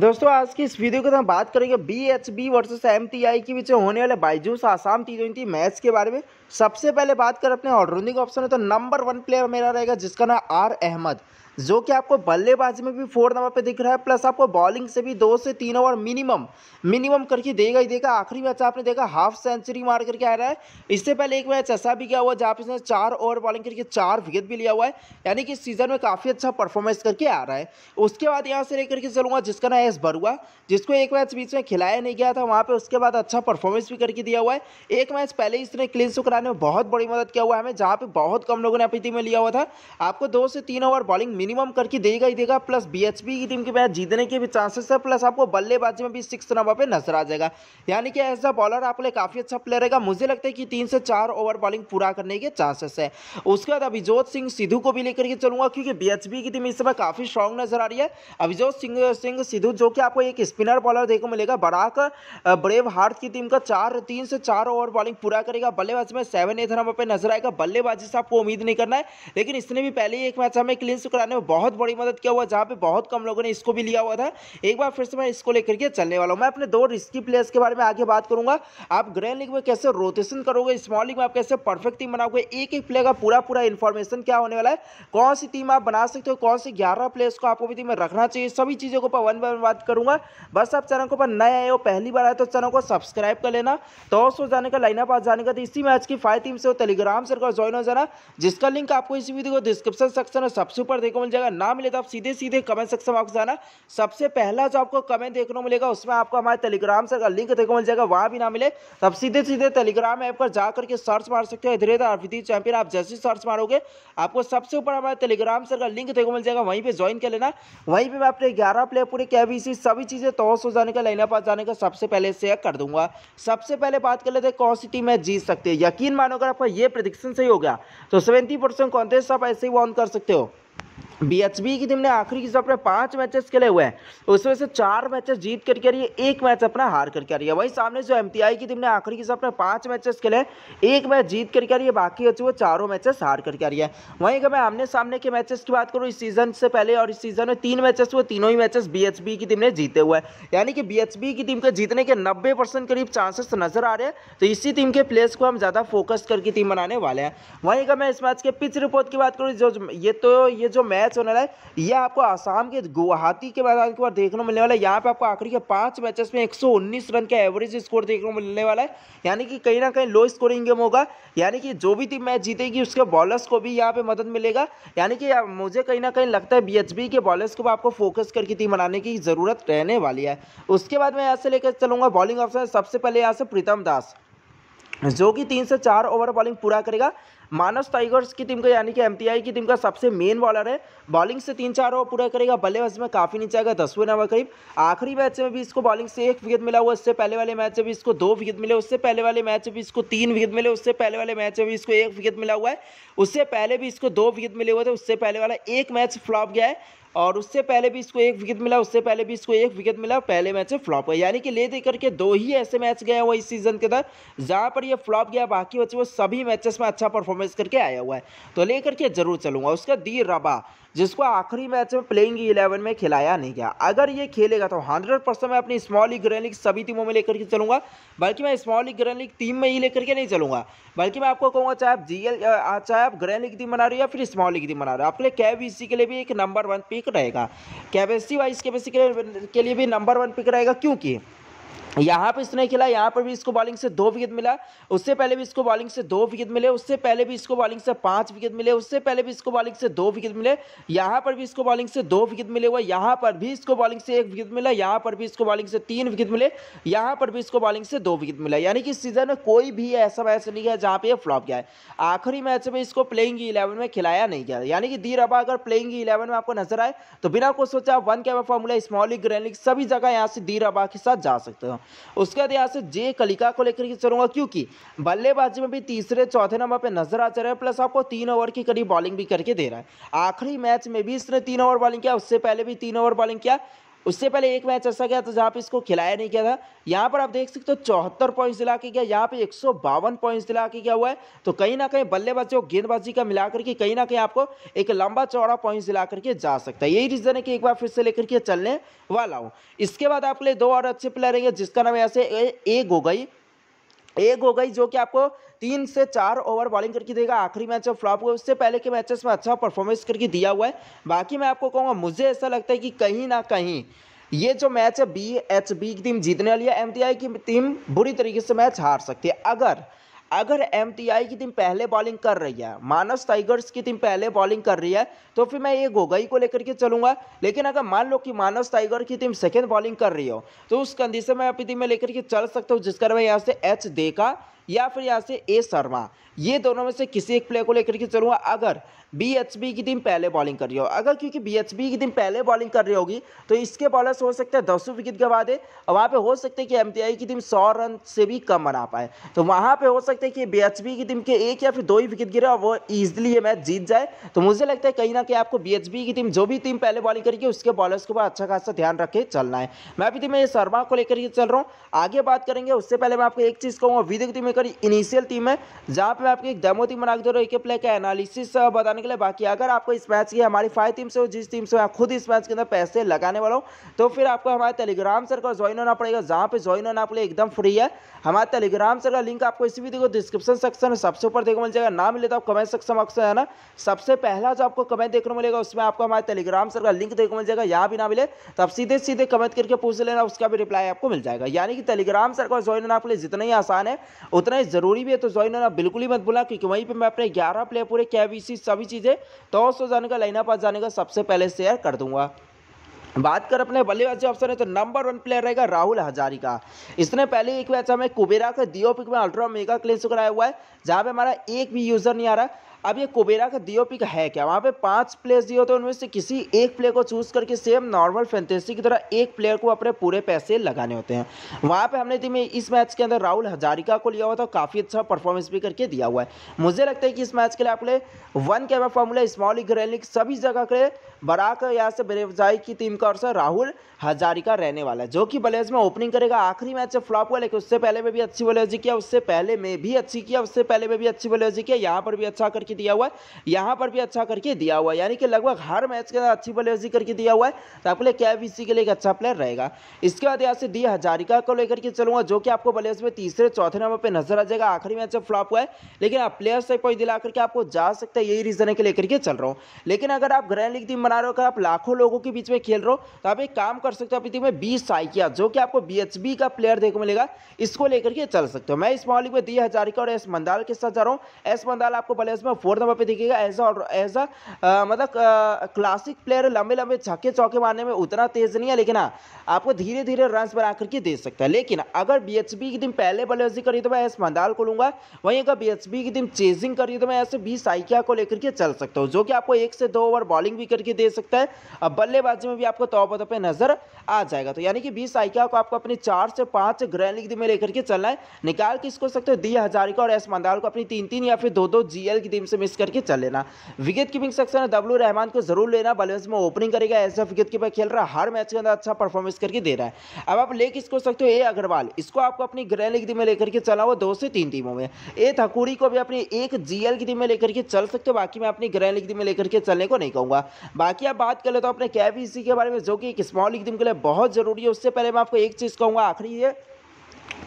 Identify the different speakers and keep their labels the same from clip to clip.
Speaker 1: दोस्तों आज की इस वीडियो के हम बात करेंगे B H B versus M T I के बीच होने वाले Byju's Assam T twenty match के बारे में सबसे पहले बात करें अपने ऑलराउंडिंग ऑप्शन में तो नंबर वन प्लेयर मेरा रहेगा जिसका नाम आर अहमद जो कि आपको बल्लेबाजी में भी फोर नंबर पे दिख रहा है प्लस आपको बॉलिंग से भी दो से तीन ओवर मिनिमम मिनिमम करके देगा ही देगा आखिरी मैच आपने देखा हाफ सेंचुरी मार करके आ रहा है इससे पहले एक मैच ऐसा भी गया हुआ जहाँ पे इसने चार ओवर बॉलिंग करके चार विकेट भी लिया हुआ है यानी कि इस सीजन में काफ़ी अच्छा परफॉर्मेंस करके आ रहा है उसके बाद यहाँ से लेकर के चलूंगा जिसका नाम एस बरुआ जिसको एक मैच बीच में खिलाया नहीं गया था वहाँ पर उसके बाद अच्छा परफॉर्मेंस भी करके दिया हुआ है एक मैच पहले इसने क्लीन सो कराने में बहुत बड़ी मदद किया हुआ है हमें जहाँ पर बहुत कम लोगों ने अपनी टीम में लिया हुआ था आपको दो से तीन ओवर बॉलिंग मिनिमम करके देगा ही देगा प्लस बीएचपी की टीम के मैच जीतने के भी चांसेस है प्लस आपको बल्लेबाजी में भी सिक्स नंबर पर नजर आ जाएगा यानी कि एज अ बॉलर आपके लिए काफ़ी अच्छा प्लेयर रहेगा मुझे लगता है कि तीन से चार ओवर बॉलिंग पूरा करने के चांसेस है उसके बाद अभिजोत सिंह सिद्धू को भी लेकर के चलूंगा क्योंकि बीएचपी की टीम इस समय काफ़ी स्ट्रॉन्ग नजर आ रही है अभिजोत सिंह सिंह सिद्धू जो कि आपको एक स्पिनर बॉलर देखने मिलेगा बराक ब्रेव हार्ट की टीम का चार तीन से चार ओवर बॉलिंग पूरा करेगा बल्लेबाजी में सेवन एथ नंबर पर नजर आएगा बल्लेबाजी से आपको उम्मीद नहीं करना है लेकिन इसने भी पहले ही एक मैच हमें क्लीन कराने सरकार ने बहुत बड़ी मदद किया हुआ जहाँ पे बहुत कम लोगों ने इसको भी लिया हुआ था एक बार फिर से मैं इसको लेकर के चलने वाला हूँ मैं अपने दो रिस्की प्लेयर्स के बारे में आगे बात करूँगा आप ग्रैंड लीग में कैसे रोटेशन करोगे स्मॉल लीग में आप कैसे परफेक्ट टीम बनाओगे एक एक प्लेयर का पूरा पूरा इन्फॉर्मेशन क्या होने वाला है कौन सी टीम आप बना सकते हो कौन सी ग्यारह प्लेयर्स को आपको भी टीम में रखना चाहिए सभी चीज़ों को ऊपर वन बाय वन बात करूँगा बस आप चैनल के ऊपर नए आए हो पहली बार आए तो चैनल को सब्सक्राइब कर लेना तो सो जाने का लाइनअप पास जाने का तो इसी मैच की फाइव टीम से टेलीग्राम सर्कल ज्वाइन हो जाना जिसका लिंक आपको इसी वीडियो को डिस्क्रिप्शन सेक्शन में सबसे ऊपर देखो मिल जाएगा ना मिले तो आप सीधे सीधे कमेंट सेक्शन में जाना सबसे पहला जो आपको कमेंट देखने को मिलेगा उसमें आपको हमारे टेलीग्राम से का लिंक देखने को मिल जाएगा वहाँ भी ना मिले तो आप सीधे सीधे टेलीग्राम ऐप पर जा करके सर्च मार सकते हो धीरे धीरे विधि चैंपियन आप जैसे सर्च मारोगे आपको सबसे ऊपर हमारे टेलीग्राम से का लिंक देखने को मिल जाएगा वहीं पर ज्वाइन कर लेना वहीं पर मैं अपने ग्यारह प्लेयर पूरे कैबीसी सभी चीज़ें तो सो जाने का लाइन पास जाने का सबसे पहले शेयर कर दूंगा सबसे पहले बात कर लेते हैं कौन सी टीम है जीत सकते हैं यकीन मानोगे आपका ये प्रदिक्शन सही हो गया तो सेवेंटी परसेंट कॉन्टेस्ट आप ऐसे ही वॉन कर सकते हो बीएचबी की टीम ने आखिरी किस्म अपने पांच मैचेस खेले हुए हैं उसमें से चार मैचेस जीत करके आ रही है एक मैच अपना हार करके आ रही है वहीं सामने जो एमटीआई की टीम ने आखिरी किस्म अपने पांच मैचेस खेले एक मैच जीत करके आ रही है बाकी बचे हुए चारों मैचेस हार करके आ रही है वहीं अगर मैं आमने सामने के मैचेस की बात करूँ इस सीजन से पहले और इस सीजन में तीन मैचेस हुए तीनों ही मैचेस बी की टीम ने जीते हुए हैं यानी कि बी की टीम के जीतने के नब्बे करीब चांसेस नजर आ रहे हैं तो इसी टीम के प्लेयर्स को हम ज़्यादा फोकस करके टीम बनाने वाले हैं वहीं अगर मैं इस मैच के पिच रिपोर्ट की बात करूँ जो ये तो ये जो मैच मैच होने वाला है यह आपको आसाम के गुवाहाटी के मैदान के बाद देखने को मिलने वाला है यहाँ पे आपको आखिरी के पांच मैचेस में 119 रन का एवरेज स्कोर देखने को मिलने वाला है यानी कि कहीं ना कहीं लो स्कोरिंग गेम होगा यानी कि जो भी टीम मैच जीतेगी उसके बॉलर्स को भी यहाँ पे मदद मिलेगा यानी कि मुझे कहीं ना कहीं लगता है बी के बॉलर्स को आपको फोकस करके टीम बनाने की ज़रूरत रहने वाली है उसके बाद मैं यहाँ से लेकर चलूंगा बॉलिंग ऑप्शन सबसे पहले यहाँ से प्रीतम दास जो कि तीन से चार ओवर बॉलिंग पूरा करेगा मानस टाइगर्स की टीम का यानी कि एम की टीम का सबसे मेन बॉलर है बॉलिंग से तीन चार ओवर पूरा करेगा बल्लेबाज में काफ़ी नीचे आएगा दसवें नंबर करीब आखिरी मैच में भी इसको बॉलिंग से एक विकेट मिला हुआ उससे पहले वाले मैच में भी इसको दो विकेट मिले उससे पहले वाले मैच में भी इसको तीन विकेट मिले उससे पहले वाले मैच में भी इसको एक विकेट मिला हुआ है उससे पहले भी इसको दो विकेट मिले हुए थे उससे पहले वाला एक मैच फ्लॉप गया है और उससे पहले भी इसको एक विकेट मिला उससे पहले भी इसको एक विकेट मिला पहले मैच फ्लॉप हुआ यानी कि ले दे करके दो ही ऐसे मैच गया हुआ इस सीजन के अंदर जहाँ पर ये फ्लॉप गया बाकी बच्चे वो सभी मैचेस में अच्छा परफॉर्मेंस करके आया हुआ है तो ले करके जरूर चलूंगा उसका दी रबा जिसको आखिरी मैच में प्लेइंग इलेवन में खिलाया नहीं गया अगर ये खेलेगा तो हंड्रेड परसेंट मैं अपनी स्मॉल लीग ग्रैंड लीग सभी टीमों में लेकर के चलूँगा बल्कि मैं small league grand league team में ही लेकर के नहीं चलूँगा बल्कि मैं आपको कहूँगा चाहे आप जी चाहे आप ग्रैंड लीग टीम बना रहे हो या फिर स्मॉल लीग टीम बना रहे हो आपके लिए कैबीसी के लिए भी एक नंबर वन पिक रहेगा कैबेसी वाइज कैबेसी के लिए भी नंबर वन पिक रहेगा क्योंकि यहाँ पर इसने खेला यहाँ पर भी इसको बॉलिंग से दो विकेट मिला उससे पहले भी इसको बॉलिंग से दो विकेट मिले उससे पहले भी इसको बॉलिंग से पांच विकेट मिले उससे पहले भी इसको बॉलिंग से दो विकेट मिले यहाँ पर भी इसको बॉलिंग से दो विकेट मिले हुआ यहाँ पर भी इसको बॉलिंग से एक विकेट मिला यहाँ पर भी इसको बॉलिंग से तीन विकेट मिले यहाँ पर भी इसको बॉलिंग से दो विकेट मिला यानी कि सीजन में कोई भी ऐसा मैच नहीं गया जहाँ पर यह फ्लॉप गया है आखिरी मैच में इसको प्लेइंग इलेवन में खिलाया नहीं गया यानी कि दी रबा अगर प्लेइंग इलेवन में आपको नजर आए तो बिना कुछ सोचा one camera formula small league grand league सभी जगह यहाँ से दी रबा के साथ जा सकते हो उसके बाद यहाँ से जे कलिका को लेकर के चलूंगा क्योंकि बल्लेबाजी में भी तीसरे चौथे नंबर पर नजर आ चल रहा है प्लस आपको तीन ओवर के करीब बॉलिंग भी करके दे रहा है आखिरी मैच में भी इसने तीन ओवर बॉलिंग किया उससे पहले भी तीन ओवर बॉलिंग किया उससे पहले एक मैच ऐसा गया तो जहाँ पे इसको खिलाया नहीं गया था यहाँ पर आप देख सकते हो चौहत्तर पॉइंट्स दिला के गया यहाँ पे एक सौ बावन पॉइंट्स दिला के गया हुआ है तो कहीं ना कहीं बल्लेबाजी और गेंदबाजी का मिला करके कहीं ना कहीं आपको एक लंबा चौड़ा पॉइंट्स दिला करके जा सकता है यही रीज़न है कि एक बार फिर से लेकर के चलने वाला हूँ इसके बाद आपके लिए दो और अच्छे प्लेयर रहेंगे जिसका नाम यहाँ से ए, ए गोगई एक हो गई जो कि आपको तीन से चार ओवर बॉलिंग करके देगा आखिरी मैच फ्लॉप हुआ उससे पहले के मैचेस में अच्छा परफॉर्मेंस करके दिया हुआ है बाकी मैं आपको कहूँगा मुझे ऐसा लगता है कि कहीं ना कहीं ये जो मैच है बी एच बी की टीम जीतने वाली है एम की टीम बुरी तरीके से मैच हार सकती है अगर अगर एम की टीम पहले बॉलिंग कर रही है मानस टाइगर्स की टीम पहले बॉलिंग कर रही है तो फिर मैं ये गोगई को लेकर के चलूंगा लेकिन अगर मान लो कि मानस टाइगर की टीम सेकेंड बॉलिंग कर रही हो तो उस कंडीशन में अपनी टीम में लेकर के चल सकता हूँ जिसका मैं यहाँ से एच देखा या फिर यहाँ से ए शर्मा ये दोनों में से किसी एक प्लेयर को लेकर के चलूँगा अगर बी की टीम पहले बॉलिंग कर रही हो अगर क्योंकि बी की टीम पहले बॉलिंग कर रही होगी तो इसके बॉलर्स हो सकता है दसों विकेट गवा दे और वहाँ पर हो सकता है कि एम की टीम सौ रन से भी कम बना पाए तो वहाँ पर हो सकता है कि बी की टीम के एक या फिर दो ही विकेट गिरे और वो ईजिली ये मैच जीत जाए तो मुझे लगता है कहीं ना कहीं आपको बी की टीम जो भी टीम पहले बॉलिंग करेगी उसके बॉलर्स के ऊपर अच्छा खासा ध्यान रख के चलना है मैं भी टीम तो शर्मा को लेकर के चल रहा हूँ आगे बात करेंगे उससे पहले मैं आपको एक चीज़ कहूँगा विदिक की टीम मेकर इनिशियल टीम है जहाँ पे मैं आपकी एक डेमो टीम बना के दे रहा हूँ एक प्लेयर का एनालिसिस बताने के लिए बाकी अगर आपको इस मैच की हमारी फाइव टीम से हो जिस टीम से आप खुद इस मैच के अंदर पैसे लगाने वाला हूँ तो फिर आपको हमारे टेलीग्राम सर का ज्वाइन होना पड़ेगा जहाँ पे ज्वाइन होना आपके लिए एकदम फ्री है हमारे टेलीग्राम सर का लिंक आपको इसी वीडियो को डिस्क्रिप्शन सेक्शन में सबसे ऊपर देखो मिल जाएगा नाम मिले तो आप कमेंट सेक्शन में है ना सबसे पहला जो आपको कमेंट देखने मिलेगा उसमें आपको हमारे टेलीग्राम सर का लिंक देखो मिल जाएगा यहाँ भी ना मिले तो आप सीधे सीधे कमेंट करके पूछ लेना उसका भी रिप्लाई आपको मिल जाएगा यानी कि टेलीग्राम सर का ज्वाइन होना आपके लिए जितना ही आसान है उतना ही ज़रूरी भी है तो ज्वाइन होना बिल्कुल ही मत भूला क्योंकि वहीं पर मैं अपने ग्यारह प्लेयर पूरे कैबीसी सभी चीज़ें टॉस तो हो जाने का लाइनअप आ जाने का सबसे पहले शेयर कर दूंगा बात कर अपने बल्लेबाजी ऑप्शन है तो नंबर वन प्लेयर रहेगा राहुल हजारी का इसने पहले एक मैच हमें कुबेरा का दियो पिक में अल्ट्रा मेगा क्लेंस कराया हुआ है जहाँ पे हमारा एक भी यूजर नहीं आ रहा अब ये कुबेरा का डीओपी का है क्या वहाँ पे पांच प्लेयर्स दिए होते हैं उनमें से किसी एक प्लेयर को चूज करके सेम नॉर्मल फैंटेसी की तरह एक प्लेयर को अपने पूरे पैसे लगाने होते हैं वहाँ पे हमने टीम इस मैच के अंदर राहुल हजारिका को लिया हुआ था काफ़ी अच्छा परफॉर्मेंस भी करके दिया हुआ है मुझे लगता है कि इस मैच के लिए आपने one camera formula small league सभी जगह के बराक या से बेरेवजाई की टीम का और राहुल हजारिका रहने वाला है जो कि बलेज में ओपनिंग करेगा आखिरी मैच से फ्लॉप हुआ लेकिन उससे पहले में भी अच्छी बलेजी किया उससे पहले में भी अच्छी किया उससे पहले में भी अच्छी बलेजी किया यहाँ पर भी अच्छा करके करके दिया हुआ है यहाँ पर भी अच्छा करके दिया हुआ है यानी कि लगभग हर मैच के साथ अच्छी बल्लेबाजी करके दिया हुआ है तो आपके लिए के के लिए एक अच्छा प्लेयर रहेगा इसके बाद यहाँ से दी हजारिका को लेकर के चलूंगा जो कि आपको बल्लेबाजी में तीसरे चौथे नंबर पर नजर आ जाएगा आखिरी मैच में फ्लॉप हुआ है लेकिन आप प्लेयर से कोई दिला करके आपको जा सकता है यही रीजन है कि लेकर के चल रहा हूँ लेकिन अगर आप ग्रैंड लीग टीम बना रहे हो अगर आप लाखों लोगों के बीच में खेल रहे हो तो आप एक काम कर सकते हो अपनी टीम में बीस साइकिया जो कि आपको बी का प्लेयर देखने मिलेगा इसको लेकर के चल सकते हो मैं इस मॉलिक में दी हजारिका और एस मंदाल के साथ जा रहा हूँ एस मंदाल आपको बल्लेबाज में फोर्थ नंबर पे देखिएगा एज एज अ मतलब क्लासिक uh, प्लेयर लंबे लंबे छक्के चौके मारने में उतना तेज नहीं है लेकिन हाँ आपको धीरे धीरे रन बना करके दे सकता है लेकिन अगर बी एच बी की दिन पहले बल्लेबाजी करी तो मैं एस मंदाल को लूंगा वहीं अगर बी की दिन चेजिंग करी तो मैं ऐसे बी साइकिया को लेकर के चल सकता हूँ जो कि आपको एक से दो ओवर बॉलिंग भी करके दे सकता है और बल्लेबाजी में भी आपको तौबा पे नजर आ जाएगा तो यानी कि बी साइकिया को आपको अपनी चार से पाँच ग्रैंड लीग में लेकर के चलना है निकाल किसको सकते हो दी हजारिका और एस मंदाल को अपनी तीन तीन या फिर दो दो जीएल की टीम से मिस करके चल लेना विकेट कीपिंग सेक्शन में डब्लू रहमान को जरूर लेना बल्लेबाज में ओपनिंग करेगा ऐसा विकेट कीपर खेल रहा है हर मैच के अंदर अच्छा परफॉर्मेंस करके दे रहा है अब आप ले किसको सकते हो ए अग्रवाल इसको आपको अपनी ग्रह लीग में लेकर के चला हुआ दो से तीन टीमों में ए थकूरी को भी अपनी एक जी की टीम में लेकर के चल सकते हो बाकी मैं अपनी ग्रह लीग में लेकर के चलने को नहीं कहूँगा बाकी आप बात कर ले तो अपने कैबीसी के बारे में जो कि एक स्मॉल लीग के लिए बहुत जरूरी है उससे पहले मैं आपको एक चीज़ कहूँगा आखिरी है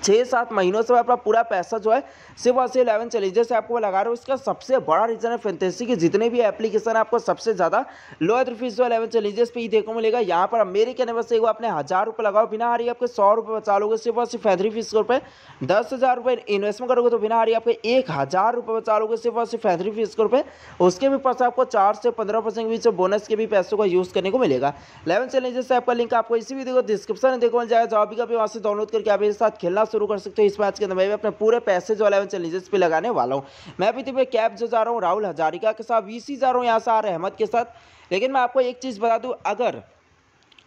Speaker 1: छः सात महीनों से मैं अपना पूरा पैसा जो है सिर्फ और सिर्फ इलेवन चैलेंजेस से आपको लगा रहा हूँ इसका सबसे बड़ा रीज़न है फेंटेसी की जितने भी एप्लीकेशन आपको सबसे ज़्यादा लोअर फीस जो इलेवन चैलेंजर्स पे ही देखो मिलेगा यहाँ पर मेरे कहने बस आपने हज़ार रुपये लगाओ बिना हारी आपके सौ रुपये बचा लोगे सिर्फ और सिर्फ फैदरी फीस रुपये दस हज़ार रुपये इन्वेस्टमेंट करोगे तो बिना हारी आपके एक हज़ार रुपये बचा लोगे सिर्फ और सिर्फ फैदरी फीस रुपये उसके भी पास आपको चार से पंद्रह परसेंट के बीच बोनस के भी पैसों का यूज़ करने को मिलेगा इलेवन चैलेंजर्स ऐप का लिंक आपको इसी वीडियो को डिस्क्रिप्शन में देखो मिल जाएगा का भी कभी वहाँ से डाउनलोड करके आप मेरे साथ खेलना आप शुरू कर सकते हो इस मैच के अंदर मैं भी अपने पूरे पैसे जो अलेवन चैलेंजेस पे लगाने वाला हूँ मैं भी तुम्हें कैप जो जा रहा हूँ राहुल हजारिका के साथ वी जा रहा हूँ यहाँ से आ रहमत के साथ लेकिन मैं आपको एक चीज़ बता दूँ अगर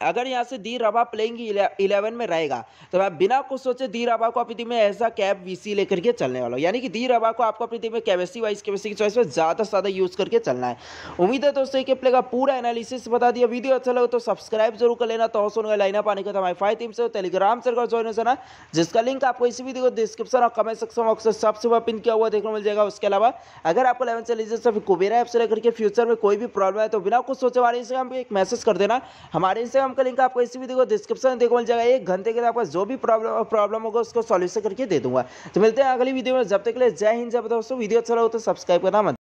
Speaker 1: अगर यहाँ से दी रबा प्लेइंग इलेवन में रहेगा तो मैं बिना कुछ सोचे दी रबा को अपनी में ऐसा कैप वीसी लेकर के चलने वाला हूँ यानी कि दी रबा को आपको अपनी में केमिस्ट्री वाइज केमिस्ट्री की चॉइस में ज़्यादा से ज़्यादा यूज़ करके चलना है उम्मीद है दोस्तों के प्ले का पूरा एनालिसिस बता दिया वीडियो अच्छा लगे तो सब्सक्राइब जरूर कर लेना तो हो सुनगा लाइना पाने का हमारी फाइव टीम से टेलीग्राम से ज्वाइन हो जाना जिसका लिंक आपको इसी वीडियो को डिस्क्रिप्शन और कमेंट सेक्शन बॉक्स से सबसे वह पिन किया हुआ देखने मिल जाएगा उसके अलावा अगर आपको लेवन चैलेंजेस से कुबेरा ऐप से लेकर के फ्यूचर में कोई भी प्रॉब्लम है तो बिना कुछ सोचे हमारे इंस्टाग्राम पर एक मैसेज कर देना हमारे इंस्टाग्राम टेलीग्राम का लिंक आपको इसी वीडियो को डिस्क्रिप्शन में देखो मिल जाएगा एक घंटे के लिए आपका जो भी प्रॉब्लम प्रॉब्लम होगा उसको सॉल्यूशन करके दे दूंगा तो मिलते हैं अगली वीडियो में जब तक के लिए जय हिंद जब दोस्तों वीडियो अच्छा लगा तो सब्सक्राइब करना मत